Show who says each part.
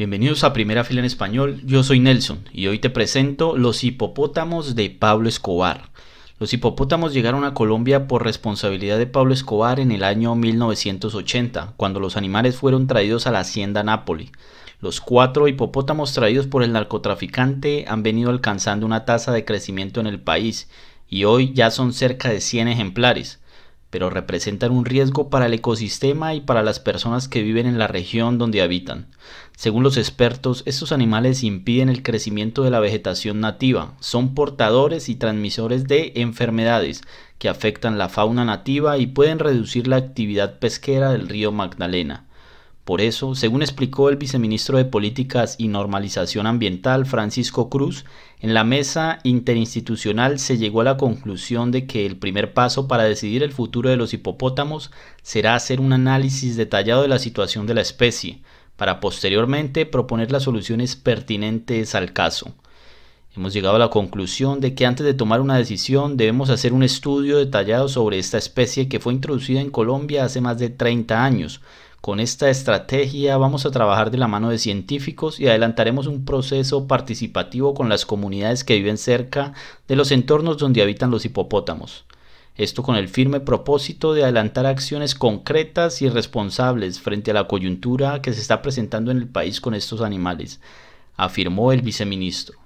Speaker 1: Bienvenidos a Primera Fila en Español, yo soy Nelson y hoy te presento los hipopótamos de Pablo Escobar. Los hipopótamos llegaron a Colombia por responsabilidad de Pablo Escobar en el año 1980, cuando los animales fueron traídos a la hacienda Nápoli. Los cuatro hipopótamos traídos por el narcotraficante han venido alcanzando una tasa de crecimiento en el país y hoy ya son cerca de 100 ejemplares pero representan un riesgo para el ecosistema y para las personas que viven en la región donde habitan. Según los expertos, estos animales impiden el crecimiento de la vegetación nativa, son portadores y transmisores de enfermedades que afectan la fauna nativa y pueden reducir la actividad pesquera del río Magdalena. Por eso, según explicó el viceministro de Políticas y Normalización Ambiental, Francisco Cruz, en la mesa interinstitucional se llegó a la conclusión de que el primer paso para decidir el futuro de los hipopótamos será hacer un análisis detallado de la situación de la especie, para posteriormente proponer las soluciones pertinentes al caso. Hemos llegado a la conclusión de que antes de tomar una decisión debemos hacer un estudio detallado sobre esta especie que fue introducida en Colombia hace más de 30 años, con esta estrategia vamos a trabajar de la mano de científicos y adelantaremos un proceso participativo con las comunidades que viven cerca de los entornos donde habitan los hipopótamos. Esto con el firme propósito de adelantar acciones concretas y responsables frente a la coyuntura que se está presentando en el país con estos animales, afirmó el viceministro.